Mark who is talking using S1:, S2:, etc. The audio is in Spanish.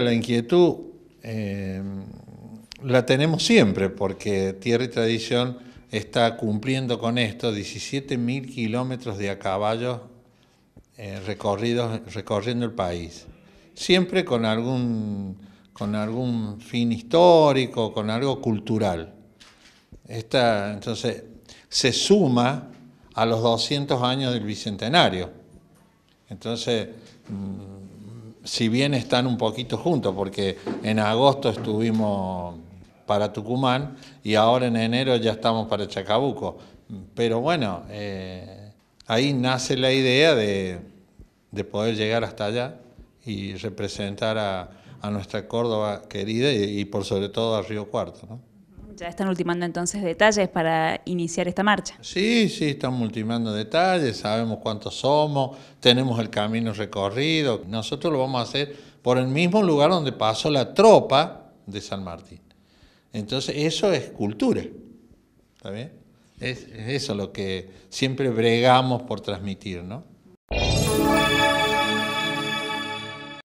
S1: La inquietud eh, la tenemos siempre porque Tierra y Tradición está cumpliendo con esto 17.000 kilómetros de a caballo eh, recorridos, recorriendo el país. Siempre con algún, con algún fin histórico, con algo cultural. Esta, entonces, se suma a los 200 años del Bicentenario. Entonces, mm, si bien están un poquito juntos, porque en agosto estuvimos para Tucumán y ahora en enero ya estamos para Chacabuco. Pero bueno, eh, ahí nace la idea de, poder llegar hasta allá y representar a, nuestra Córdoba querida y, por sobre todo a Río Cuarto. ¿no?
S2: Ya están ultimando entonces detalles para iniciar esta marcha.
S1: Sí, sí, estamos ultimando detalles, sabemos cuántos somos, tenemos el camino recorrido. Nosotros lo vamos a hacer por el mismo lugar donde pasó la tropa de San Martín. Entonces, eso es cultura. ¿Está bien? Es, es eso lo que siempre bregamos por transmitir, ¿no?